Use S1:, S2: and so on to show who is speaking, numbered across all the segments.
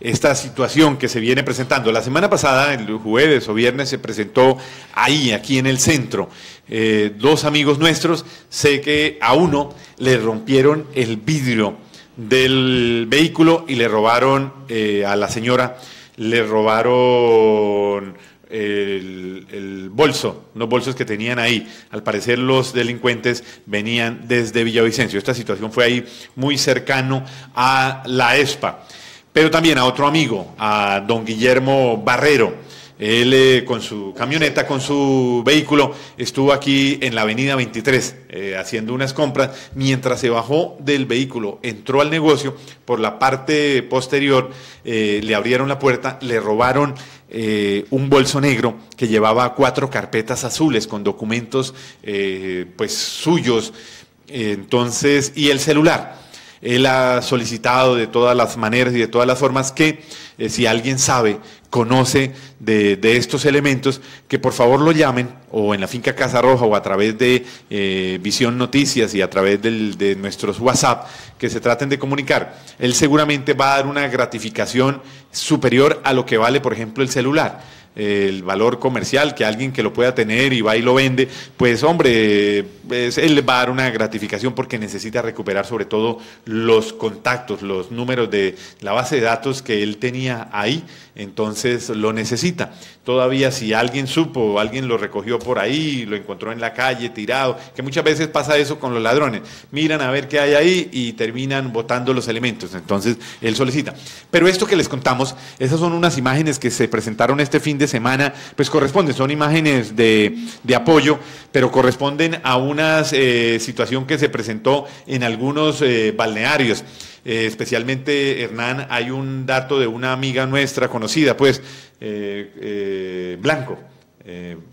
S1: esta situación que se viene presentando. La semana pasada, el jueves o viernes, se presentó ahí, aquí en el centro. Eh, dos amigos nuestros, sé que a uno le rompieron el vidrio del vehículo y le robaron eh, a la señora, le robaron el, el, bolso, los bolsos que tenían ahí. Al parecer los delincuentes venían desde Villavicencio. Esta situación fue ahí muy cercano a la ESPA pero también a otro amigo, a don Guillermo Barrero. Él eh, con su camioneta, con su vehículo, estuvo aquí en la avenida 23 eh, haciendo unas compras. Mientras se bajó del vehículo, entró al negocio, por la parte posterior eh, le abrieron la puerta, le robaron un bolso negro que llevaba cuatro carpetas azules con documentos pues suyos entonces y el celular él ha solicitado de todas las maneras y de todas las formas que eh, si alguien sabe, conoce de, de, estos elementos, que por favor lo llamen o en la finca Casa Roja o a través de eh, Visión Noticias y a través de nuestros WhatsApp, que se traten de comunicar. Él seguramente va a dar una gratificación superior a lo que vale, por ejemplo, el celular el valor comercial que alguien que lo pueda tener y va y lo vende, pues hombre, él va a dar una gratificación porque necesita recuperar sobre todo los contactos, los números de la base de datos que él tenía ahí, entonces lo necesita. Todavía si alguien supo, alguien lo recogió por ahí, lo encontró en la calle tirado, que muchas veces pasa eso con los ladrones, miran a ver qué hay ahí y terminan botando los elementos, entonces él solicita. Pero esto que les contamos, esas son unas imágenes que se presentaron este fin de semana, pues corresponden, son imágenes de, de apoyo, pero corresponden a una eh, situación que se presentó en algunos eh, balnearios. Eh, especialmente, Hernán, hay un dato de una amiga nuestra conocida, pues, Blanco.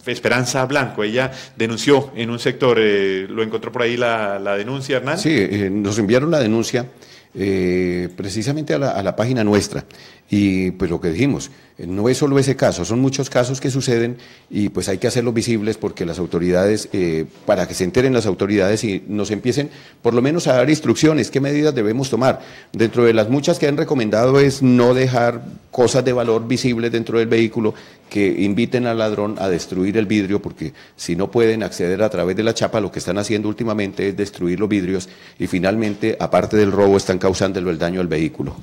S1: Esperanza Blanco. Ella denunció en un sector, lo encontró por ahí la, denuncia, Hernán.
S2: Sí, nos enviaron la denuncia eh, precisamente a la, página nuestra. Y pues lo que dijimos, eh, no es solo ese caso, son muchos casos que suceden y pues hay que hacerlos visibles porque las autoridades, eh, para que se enteren las autoridades y nos empiecen por lo menos a dar instrucciones, qué medidas debemos tomar. Dentro de las muchas que han recomendado es no dejar cosas de valor visible dentro del vehículo que inviten al ladrón a destruir el vidrio, porque si no pueden acceder a través de la chapa, lo que están haciendo últimamente es destruir los vidrios y finalmente, aparte del robo, están causándole el daño al vehículo.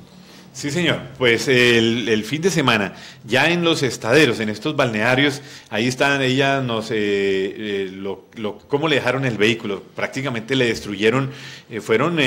S1: Sí, señor. Pues el, fin de semana, ya en los estaderos, en estos balnearios, ahí están, ella no sé, eh, eh, cómo le dejaron el vehículo, prácticamente le destruyeron, eh, fueron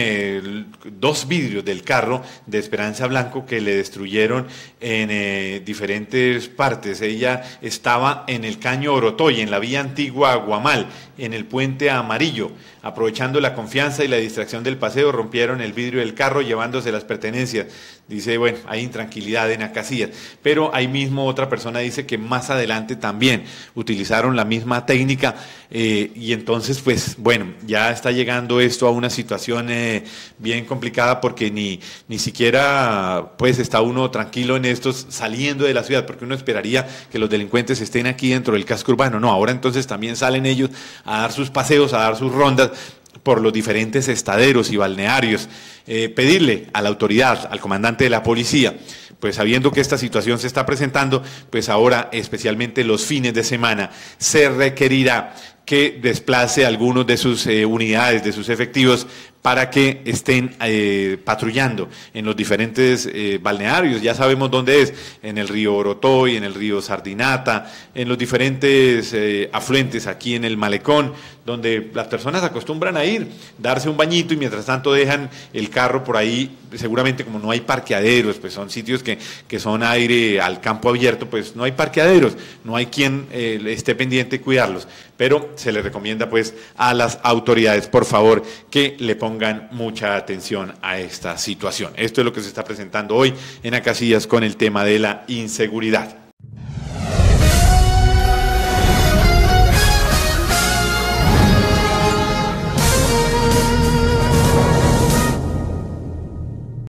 S1: dos vidrios del carro de Esperanza Blanco que le destruyeron en diferentes partes. Ella estaba en el caño Orotoy, en la vía antigua Guamal, en el puente amarillo. Aprovechando la confianza y la distracción del paseo, rompieron el vidrio del carro llevándose las pertenencias. Dice, bueno, hay intranquilidad en Acacías Pero ahí mismo otra persona dice que más adelante también utilizaron la misma técnica eh, y entonces, pues bueno, ya está llegando esto a una situación eh, bien complicada porque ni, ni siquiera pues está uno tranquilo en estos saliendo de la ciudad, porque uno esperaría que los delincuentes estén aquí dentro del casco urbano. No, ahora entonces también salen ellos a dar sus paseos, a dar sus rondas por los diferentes estaderos y balnearios, eh, pedirle a la autoridad, al comandante de la policía, pues sabiendo que esta situación se está presentando, pues ahora especialmente los fines de semana se requerirá que desplace algunos de sus eh, unidades, de sus efectivos, para que estén eh, patrullando en los diferentes eh, balnearios. Ya sabemos dónde es, en el río Orotoy, en el río Sardinata, en los diferentes eh, afluentes aquí en el malecón, donde las personas acostumbran a ir, darse un bañito y mientras tanto dejan el carro por ahí. Seguramente como no hay parqueaderos, pues son sitios que, que son aire al campo abierto, pues no hay parqueaderos, no hay quien esté pendiente cuidarlos. Pero se le recomienda pues a las autoridades, por favor, que le pongan pongan mucha atención a esta situación. Esto es lo que se está presentando hoy en Acasillas con el tema de la inseguridad.